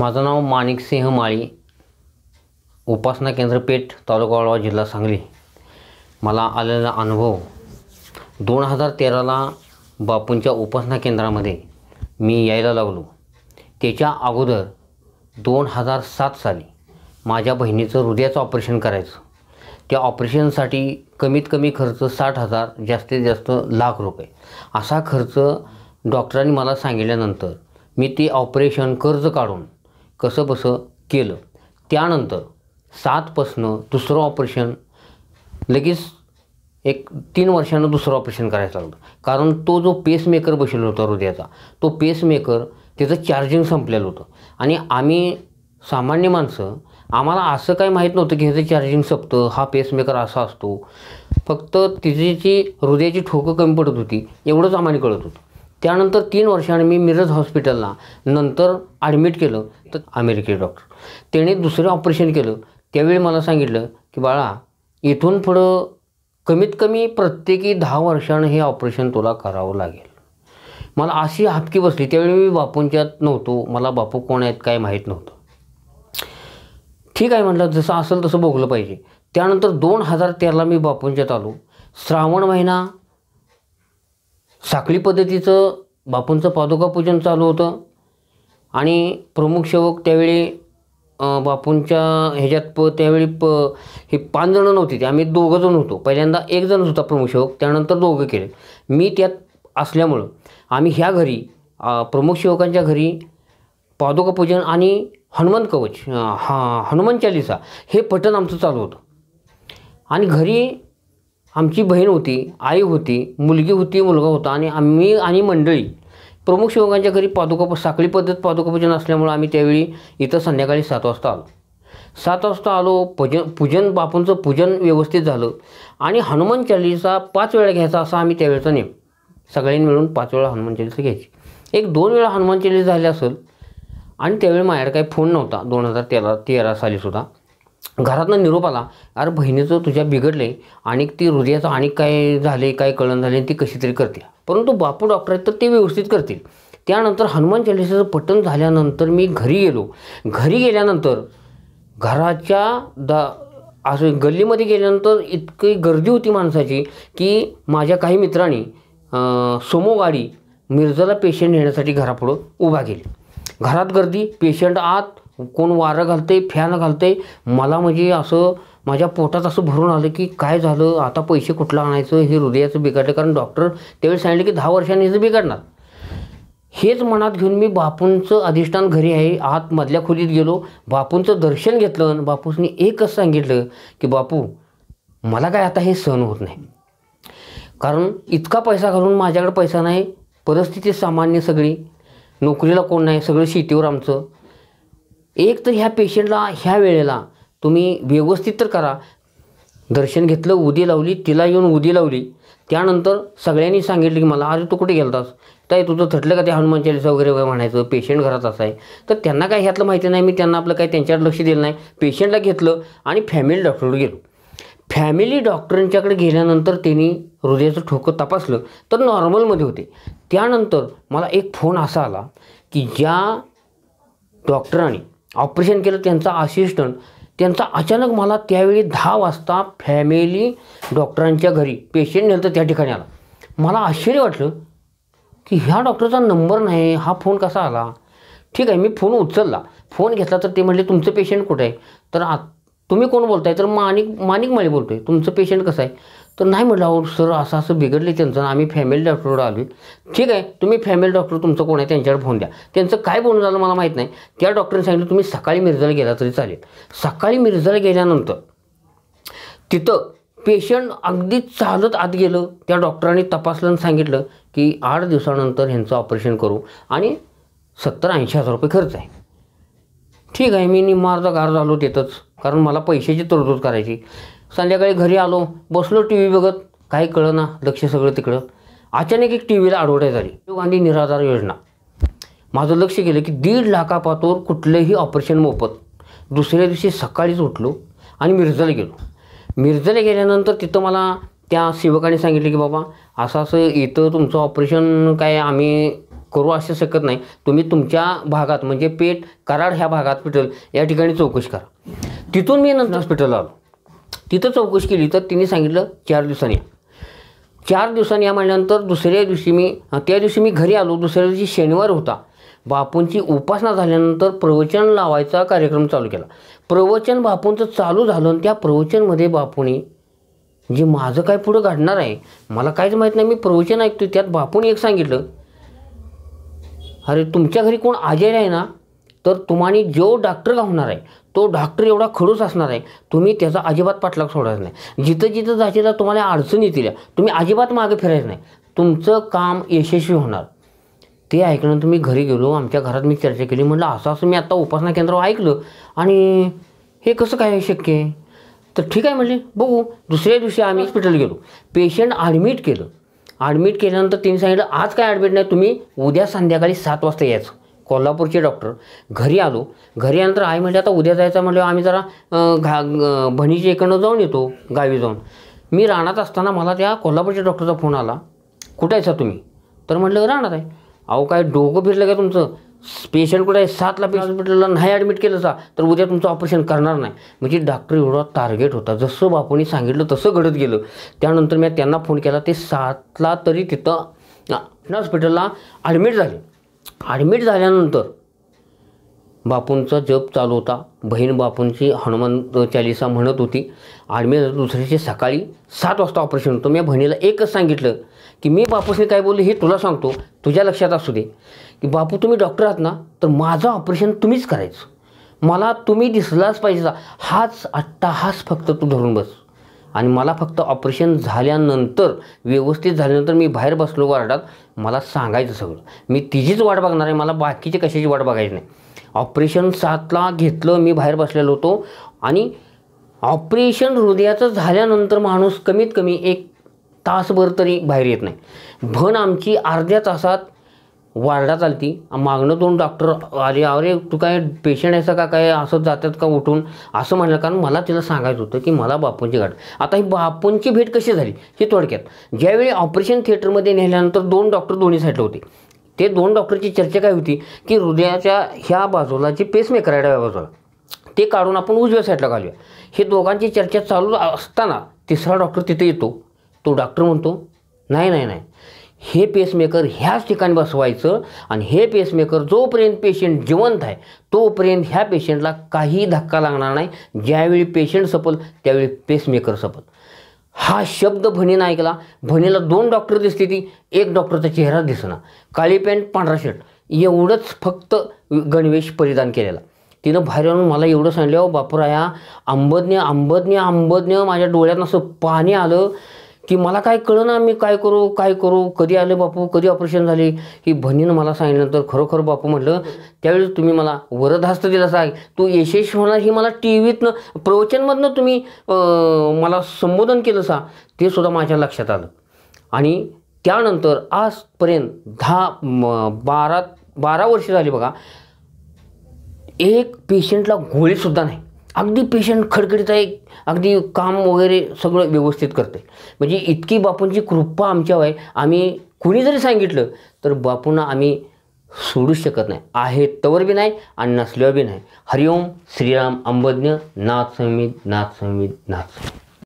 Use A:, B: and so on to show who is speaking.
A: माझं नाव माणिकसिंह माळी उपासना केंद्र पेठ तालुका वाळवा जिल्हा सांगली मला आलेला अनुभव दोन हजार तेराला बापूंच्या उपासना केंद्रामध्ये मी यायला लागलो त्याच्या अगोदर दोन हजार सात साली माझ्या बहिणीचं हृदयाचं ऑपरेशन करायचं त्या ऑपरेशनसाठी कमीत कमी खर्च साठ हजार जास्तीत जास्त लाख रुपये असा खर्च डॉक्टरांनी मला सांगितल्यानंतर मी ते ऑपरेशन कर्ज काढून कसं कसंबसं केलं त्यानंतर सातपासनं दुसरं ऑपरेशन लगेच एक तीन वर्षानं दुसरं ऑपरेशन करायचं लागलं कारण तो जो पेसमेकर बसलेला होता हृदयाचा तो पेसमेकर त्याचं चार्जिंग संपलेलं होतं आणि आम्ही सामान्य माणसं आम्हाला असं काही माहीत नव्हतं की ह्याचं चार्जिंग संपतं हा पेसमेकर असा असतो फक्त तिची जी हृदयाची ठोकं कमी पडत होती एवढंच आम्हाला कळत होतं त्यानंतर तीन वर्षाने मी मिरज हॉस्पिटलला नंतर ॲडमिट केलं तर अमेरिकी डॉक्टर त्याने दुसरं ऑपरेशन केलं त्यावेळी मला सांगितलं की बाळा इथून पुढं कमीत कमी प्रत्येकी दहा वर्षानं हे ऑपरेशन तुला करावं लागेल मला अशी हापकी बसली त्यावेळी मी बापूंच्यात नव्हतो मला बापू कोण आहेत काय माहीत नव्हतं ठीक आहे म्हटलं जसं असेल तसं बोगलं पाहिजे त्यानंतर दोन हजार तेराला मी बापूंच्यात आलो श्रावण महिना साखळी पद्धतीचं बापूंचं पादुका पूजन चालू होतं आणि प्रमुख सेवक त्यावेळी बापूंच्या ह्याच्यात प त्यावेळी प हे पाच जणं नव्हती ते आम्ही दोघं जण होतो पहिल्यांदा एक होता प्रमुख सेवक त्यानंतर दोघं केले मी त्यात असल्यामुळं आम्ही ह्या घरी प्रमुख सेवकांच्या घरी पादुका पूजन आणि हनुमान कवच हा हनुमान चालिसा हे पठण आमचं चालू होतं आणि घरी आमची बहीण होती आई होती मुलगी होती मुलगा होता आणि आम्ही आणि मंडळी प्रमुख शिवकांच्या घरी पादुका साखळी पद्धत पादुका पूजन असल्यामुळे आम्ही त्यावेळी इथं संध्याकाळी सात वाजता आलो सात वाजता आलो पूजन पूजन बापूंचं पूजन व्यवस्थित झालं आणि हनुमान चालीसा पाच वेळा घ्यायचा असा आम्ही त्यावेळेचा नेम सगळ्यांनी मिळून पाच वेळा हनुमान चालीसा घ्यायची एक दोन वेळा हनुमान चालीसा झाले असेल आणि त्यावेळी माझ्याकडे काही फोन नव्हता दोन हजार तेरा तेरा सालीसुद्धा घरातनं निरोप आला अरे बहिणीचं तुझ्या बिघडले आणि ती हृदयाचं आणि काय झाले काय कळण झाले ती कशी तरी करते परंतु बापू डॉक्टर आहेत तर ते व्यवस्थित करतील त्यानंतर हनुमान चालिसाचं पठण झाल्यानंतर मी घरी गेलो घरी गेल्यानंतर घराच्या द असं गल्लीमध्ये गेल्यानंतर इतकी गर्दी होती माणसाची की माझ्या काही मित्रांनी सोमोवारी मिरजाला पेशंट नेण्यासाठी घरापुढं उभा केली घरात गर्दी पेशंट आत कोण वारं घालते फॅन घालते मला म्हणजे असं माझ्या पोटात असं भरून आलं की काय झालं आता पैसे कुठला आणायचं हे हृदयाचं बिघडलं कारण डॉक्टर त्यावेळी सांगितलं की दहा वर्षांनी हे बिघडणार हेच मनात घेऊन मी बापूंचं अधिष्ठान घरी आहे आत मधल्या खोलीत गेलो बापूंचं दर्शन घेतलं आणि बापूसनी एकच सांगितलं की बापू मला काय आता हे सहन होत नाही कारण इतका पैसा घालून माझ्याकडे पैसा नाही परिस्थिती सामान्य सगळी नोकरीला कोण नाही सगळं शेतीवर आमचं एक तर ह्या पेशंटला ह्या वेळेला तुम्ही व्यवस्थित तर करा दर्शन घेतलं उदी लावली तिला येऊन उदी लावली त्यानंतर सगळ्यांनी सांगितलं की मला अरे तू कुठे गेलतास ताई तुझं थटलं का ते हनुमान चालीसा वगैरे वगैरे म्हणायचं पेशंट घरात असा आहे तर त्यांना काय ह्यातलं माहिती नाही मी त्यांना आपलं काय त्यांच्यावर लक्ष दिलं नाही पेशंटला घेतलं आणि फॅमिली डॉक्टरकडे गेलो फॅमिली डॉक्टरांच्याकडे गेल्यानंतर त्यांनी हृदयाचं ठोकं तपासलं तर नॉर्मलमध्ये होते त्यानंतर मला एक फोन असा आला की ज्या डॉक्टरांनी ऑपरेशन केलं त्यांचा असिस्टंट त्यांचा अचानक मला त्यावेळी दहा वाजता फॅमिली डॉक्टरांच्या घरी पेशंट नेलं त्या ठिकाणी आला मला आश्चर्य वाटलं की ह्या डॉक्टरचा नंबर नाही हा फोन कसा आला ठीक आहे मी फोन उचलला फोन घेतला तर ते म्हटले तुमचं पेशंट कुठे आहे तर तुम्ही कोण बोलताय तर माणिक माणिक माळी बोलतो आहे तुमचं पेशंट कसं आहे तर नाही म्हटलं अहो सर असं असं बिघडले त्यांचं आम्ही फॅमिली डॉक्टरवर आलो ठीक आहे तुम्ही फॅमिली डॉक्टर तुमचं कोण आहे त्यांच्यावर फोन द्या त्यांचं काय बोलणं झालं मला माहीत नाही त्या डॉक्टरने सांगितलं तुम्ही सकाळी मिरजाला गेला तरी चालेल सकाळी मिरजाला गेल्यानंतर तिथं पेशंट अगदी चालत आत गेलं त्या डॉक्टरांनी तपासल्यानं सांगितलं की आठ दिवसानंतर ह्यांचं ऑपरेशन करू आणि सत्तर ऐंशी हजार रुपये खर्च आहे ठीक आहे मी निम्मार्धा घर झालो तिथंच कारण मला पैशाची तरतूद करायची संध्याकाळी घरी आलो बसलो टी व्ही बघत काही कळना लक्ष सगळं तिकडं अचानक एक टी व्हीला झाली तो गांधी निराधार योजना माझं लक्ष केलं की दीड लाखापातवर कुठलंही ऑपरेशन मोफत दुसऱ्या दिवशी सकाळीच उठलो आणि मिरजला गेलो मिरजला गेल्यानंतर तिथं मला त्या सेवकाने सांगितलं की बाबा असं असं इथं तुमचं ऑपरेशन काय आम्ही करू असे शकत नाही तुम्ही तुमच्या भागात म्हणजे पेठ कराड ह्या भागात हॉस्पिटल या ठिकाणी चौकशी करा तिथून मी नंतर हॉस्पिटल आलो तिथं चौकशी केली तर तिने सांगितलं चार दिवसांनी चार दिवसांनी या म्हणल्यानंतर दुसऱ्या दिवशी मी त्या दिवशी मी घरी आलो दुसऱ्या दिवशी शनिवार होता बापूंची उपासना झाल्यानंतर प्रवचन लावायचा कार्यक्रम चालू केला प्रवचन बापूंचं चालू झालं आणि त्या प्रवचनमध्ये बापूने जे माझं काय पुढं घडणार आहे मला काहीच माहीत नाही मी प्रवचन ऐकतो त्यात बापूने एक सांगितलं अरे तुमच्या घरी कोण आजारी आहे ना तर तुम्हाला जो डॉक्टर लावणार आहे तो डॉक्टर एवढा खडूस असणार आहे तुम्ही त्याचा अजिबात पाठलाग सोडायचा नाही जिथं जिथं तर तुम्हाला अडचण येतील तुम्ही अजिबात मागे फिरायचं नाही तुमचं काम यशस्वी होणार ते ऐकल्यानंतर मी घरी गेलो आमच्या घरात मी चर्चा केली म्हटलं असं असं मी आत्ता उपासना केंद्र ऐकलं आणि हे कसं काय शक्य आहे तर ठीक आहे म्हणजे बघू दुसऱ्या दिवशी आम्ही हॉस्पिटल गेलो पेशंट ॲडमिट केलं ॲडमिट केल्यानंतर तिने सांगितलं आज काय ॲडमिट नाही तुम्ही उद्या संध्याकाळी सात वाजता यायचं कोल्हापूरचे डॉक्टर घरी आलो घरी आल्यानंतर आई म्हणजे आता उद्या जायचं म्हटलं आम्ही जरा घा भणीच्या इकडनं जाऊन येतो गावी जाऊन मी राहणार असताना मला त्या कोल्हापूरच्या डॉक्टरचा फोन आला कुठे आहे तुम्ही तर म्हटलं राहणार आहे अहो काय डोकं फिरलं काय तुमचं पेशंट कुठे सातला पेशंट हॉस्पिटलला नाही ॲडमिट केलं जा तर उद्या तुमचं ऑपरेशन करणार नाही म्हणजे डॉक्टर एवढा टार्गेट होता जसं बापूने सांगितलं तसं घडत गेलं त्यानंतर मी त्यांना फोन केला ते सातला तरी तिथं हॉस्पिटलला ॲडमिट झाले ॲडमिट झाल्यानंतर बापूंचा जप चालू होता बहीण बापूंची हनुमान चालिसा म्हणत होती आणि मी दुसऱ्याची सकाळी सात वाजता ऑपरेशन होतो मी बहिणीला एकच सांगितलं की मी बापूशी काय बोलले हे तुला सांगतो तुझ्या लक्षात असू दे की बापू तुम्ही डॉक्टर आहात ना तर माझं ऑपरेशन तुम्हीच करायचं मला तुम्ही दिसलाच पाहिजे हाच आत्ता हाच फक्त तू धरून बस आणि मला फक्त ऑपरेशन झाल्यानंतर व्यवस्थित झाल्यानंतर मी बाहेर बसलो वार्डात मला सांगायचं सगळं मी तिचीच वाट बघणार आहे मला बाकीची कशाची वाट बघायची नाही ऑपरेशन सातला घेतलं मी बाहेर बसलेलो होतो आणि ऑपरेशन हृदयाचं झाल्यानंतर माणूस कमीत कमी एक तासभर तरी बाहेर येत नाही भण आमची अर्ध्या तासात वार्डा चालती मागणं दोन डॉक्टर अरे अरे तू काय पेशंट आहेस का काय असं जातात का उठून असं म्हणलं कारण मला तिला सांगायचं होतं की मला बापूंची गाठ आता ही बापूंची भेट कशी झाली हे थोडक्यात ज्यावेळी ऑपरेशन थिएटरमध्ये नेल्यानंतर दोन डॉक्टर दोन्ही साईडला होते ते दोन डॉक्टरची चर्चा काय होती की हृदयाच्या ह्या बाजूला जे पेसमेकर आहे डाव्या बाजूला ते काढून आपण उजव्या साईडला घालूया हे दोघांची चर्चा चालू असताना तिसरा डॉक्टर तिथे येतो तो डॉक्टर म्हणतो नाही नाही नाही हे पेसमेकर ह्याच ठिकाणी बसवायचं आणि हे पेसमेकर जोपर्यंत पेशंट जिवंत आहे तोपर्यंत ह्या पेशंटला काही धक्का लागणार नाही ज्यावेळी पेशंट सपल त्यावेळी पेसमेकर सपल हा शब्द भणीनं ऐकला भणीला दोन डॉक्टर दिसली ती एक डॉक्टरचा चेहरा दिसना काळी पॅन्ट पांढरा शर्ट एवढंच फक्त गणवेश परिधान केलेला तिनं बाहेर येऊन मला एवढं सांगितलं बापरा या आंबज्ञ आंबज्ञ आंबज्ञ माझ्या डोळ्यात असं पाणी आलं की मला काय कळना मी काय करू काय करू कधी आले बापू कधी ऑपरेशन झाले ही बहिणीनं मला सांगितल्यानंतर खरोखर बापू म्हटलं त्यावेळेस तुम्ही मला वरदहस्त दिला साहेब तू यशस्वी होणार ही मला टी व्हीतनं प्रवचनमधनं तुम्ही मला संबोधन केलं सा ते सुद्धा माझ्या लक्षात आलं आणि त्यानंतर आजपर्यंत दहा बारा बारा वर्ष झाली बघा एक पेशंटला गोळीसुद्धा नाही अगदी पेशंट खडखडीत आहे अगदी काम वगैरे सगळं व्यवस्थित करते म्हणजे इतकी बापूंची कृपा आमच्यावर आहे आम्ही कुणी जरी सांगितलं तर बापूंना आम्ही सोडू शकत नाही आहे तवर बी नाही आणि नसल्यावर बी नाही हरिओम श्रीराम अंबज्ञ नाथ संविध नाथ संविध नाथ संविध